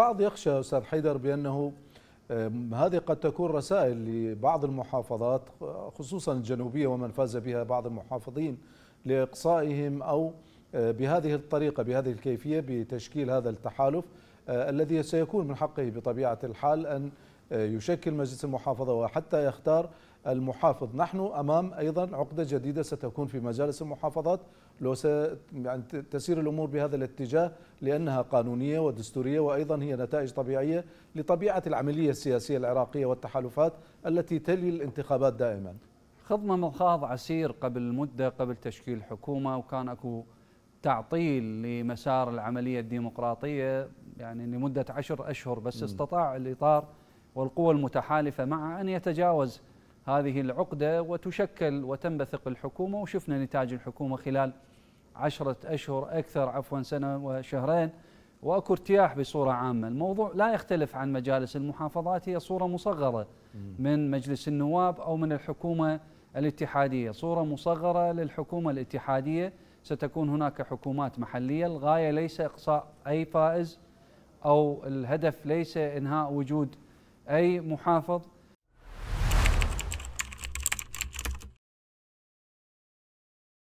بعض يخشى أستاذ حيدر بأنه هذه قد تكون رسائل لبعض المحافظات خصوصا الجنوبية ومن فاز بها بعض المحافظين لإقصائهم أو آه، بهذه الطريقة بهذه الكيفية بتشكيل هذا التحالف آه، الذي سيكون من حقه بطبيعة الحال أن آه، يشكل مجلس المحافظة وحتى يختار المحافظ نحن أمام أيضا عقدة جديدة ستكون في مجالس المحافظات لو يعني تسير الأمور بهذا الاتجاه لأنها قانونية ودستورية وأيضا هي نتائج طبيعية لطبيعة العملية السياسية العراقية والتحالفات التي تلي الانتخابات دائما خضنا مخاض عسير قبل مدة قبل تشكيل الحكومة وكان أكو تعطيل لمسار العملية الديمقراطية يعني لمدة عشر أشهر بس استطاع الإطار والقوى المتحالفة معه أن يتجاوز هذه العقدة وتشكل وتنبثق الحكومة وشفنا نتاج الحكومة خلال عشرة أشهر أكثر عفوا سنة وشهرين واكو ارتياح بصوره عامه، الموضوع لا يختلف عن مجالس المحافظات هي صوره مصغره من مجلس النواب او من الحكومه الاتحاديه، صوره مصغره للحكومه الاتحاديه، ستكون هناك حكومات محليه، الغايه ليس اقصاء اي فائز او الهدف ليس انهاء وجود اي محافظ،